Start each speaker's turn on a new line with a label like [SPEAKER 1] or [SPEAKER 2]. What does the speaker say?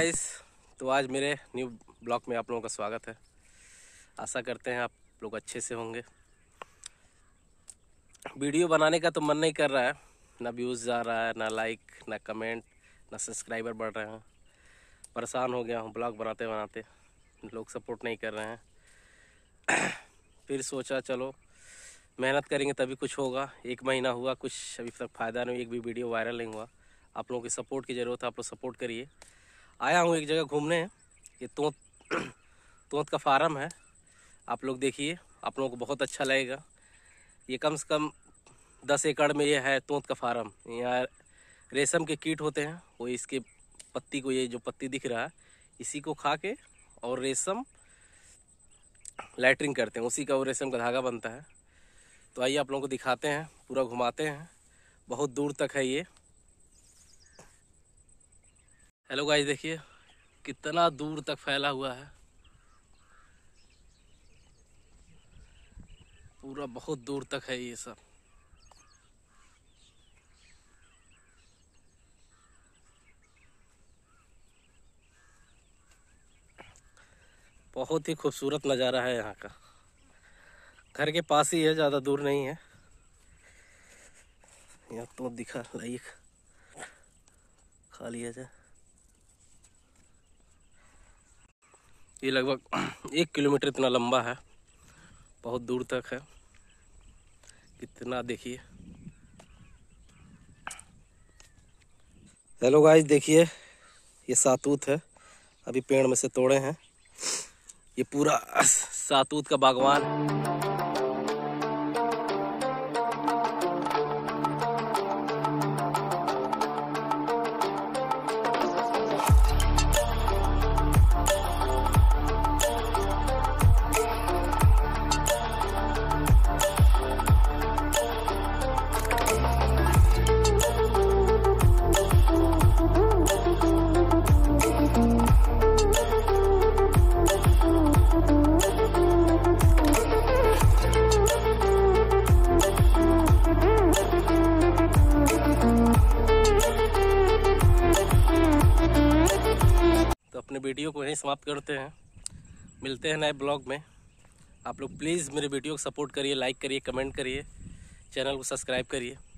[SPEAKER 1] guys तो आज मेरे न्यू ब्लॉग में आप लोगों का स्वागत है आशा करते हैं आप लोग अच्छे से होंगे वीडियो बनाने का तो मन नहीं कर रहा है ना व्यूज़ जा रहा है ना लाइक ना कमेंट ना सब्सक्राइबर बढ़ रहे हैं परेशान हो गया हूँ ब्लॉग बनाते बनाते लोग सपोर्ट नहीं कर रहे हैं फिर सोचा चलो मेहनत करेंगे तभी कुछ होगा एक महीना हुआ कुछ अभी तक फ़ायदा नहीं एक भी वीडियो वायरल नहीं हुआ आप लोगों की सपोर्ट की ज़रूरत है आप लोग सपोर्ट करिए आया हूँ एक जगह घूमने ये तोत तोत का फार्म है आप लोग देखिए आप लोगों को बहुत अच्छा लगेगा ये कम से कम दस एकड़ में ये है तोत का फार्म यहाँ रेशम के कीट होते हैं वो इसके पत्ती को ये जो पत्ती दिख रहा है इसी को खा के और रेशम लैटरिंग करते हैं उसी का वो रेशम का धागा बनता है तो आइए आप लोगों को दिखाते हैं पूरा घुमाते हैं बहुत दूर तक है ये हेलो गाइस देखिए कितना दूर तक फैला हुआ है पूरा बहुत दूर तक है ये सब बहुत ही खूबसूरत नज़ारा है यहाँ का घर के पास ही है ज़्यादा दूर नहीं है यहाँ तो दिखा लाइक खाली है जाए ये लगभग एक किलोमीटर इतना लंबा है बहुत दूर तक है कितना देखिए हेलो गाइस देखिए ये सातूत है अभी पेड़ में से तोड़े हैं ये पूरा सातूत का बागवान है वीडियो को यहीं समाप्त करते हैं मिलते हैं नए ब्लॉग में आप लोग प्लीज़ मेरे वीडियो को सपोर्ट करिए लाइक करिए कमेंट करिए चैनल को सब्सक्राइब करिए